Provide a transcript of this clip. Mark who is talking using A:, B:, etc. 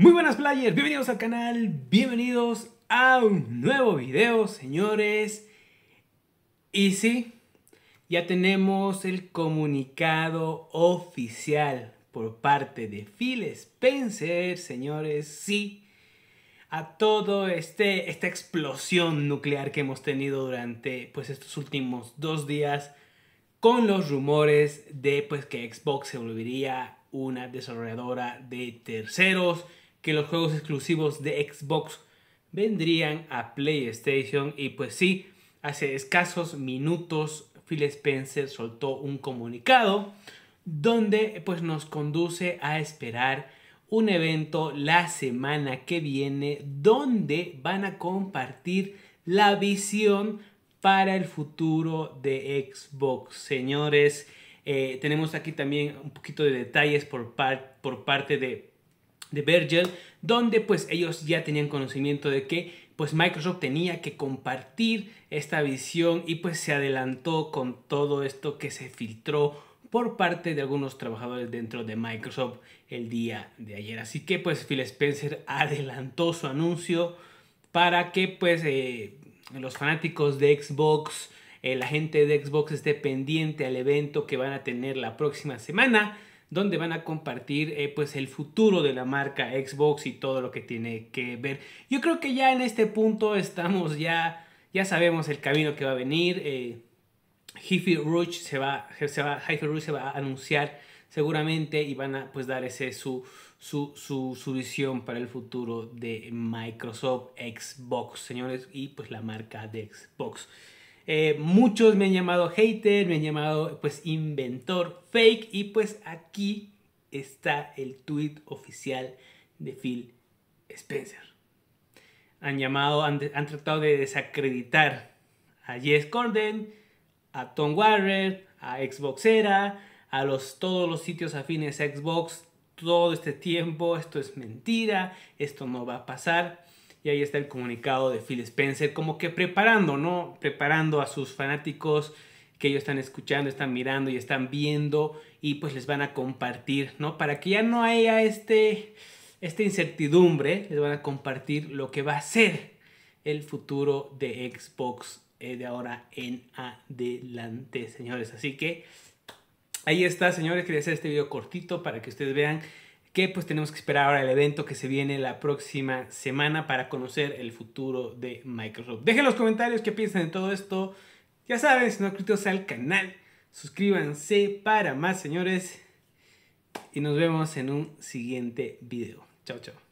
A: Muy buenas players, bienvenidos al canal, bienvenidos a un nuevo video, señores. Y sí, ya tenemos el comunicado oficial por parte de Phil Spencer, señores, sí, a todo este esta explosión nuclear que hemos tenido durante pues estos últimos dos días con los rumores de pues que Xbox se volvería una desarrolladora de terceros que los juegos exclusivos de Xbox vendrían a PlayStation y pues sí, hace escasos minutos Phil Spencer soltó un comunicado donde pues nos conduce a esperar un evento la semana que viene donde van a compartir la visión para el futuro de Xbox. Señores, eh, tenemos aquí también un poquito de detalles por, por parte de de Virgil, donde pues ellos ya tenían conocimiento de que pues Microsoft tenía que compartir esta visión y pues se adelantó con todo esto que se filtró por parte de algunos trabajadores dentro de Microsoft el día de ayer. Así que pues Phil Spencer adelantó su anuncio para que pues eh, los fanáticos de Xbox, la gente de Xbox esté pendiente al evento que van a tener la próxima semana donde van a compartir eh, pues el futuro de la marca Xbox y todo lo que tiene que ver. Yo creo que ya en este punto estamos ya, ya sabemos el camino que va a venir. Eh, fi se va, se va a anunciar seguramente y van a pues dar ese su, su, su, su, visión para el futuro de Microsoft Xbox, señores, y pues la marca de Xbox. Eh, muchos me han llamado hater, me han llamado pues inventor fake y pues aquí está el tweet oficial de Phil Spencer. Han llamado, han, tratado de desacreditar a Jess Corden, a Tom Warren, a Xboxera, a los, todos los sitios afines a Xbox todo este tiempo, esto es mentira, esto no va a pasar. Y ahí está el comunicado de Phil Spencer, como que preparando, ¿no? Preparando a sus fanáticos que ellos están escuchando, están mirando y están viendo y pues les van a compartir, ¿no? Para que ya no haya este, esta incertidumbre, les van a compartir lo que va a ser el futuro de Xbox eh, de ahora en adelante, señores. Así que ahí está, señores. Quería hacer este video cortito para que ustedes vean que pues tenemos que esperar ahora el evento que se viene la próxima semana para conocer el futuro de Microsoft. Dejen los comentarios qué piensan de todo esto. Ya saben, si no suscritos al canal, suscríbanse para más, señores. Y nos vemos en un siguiente video. Chao, chao.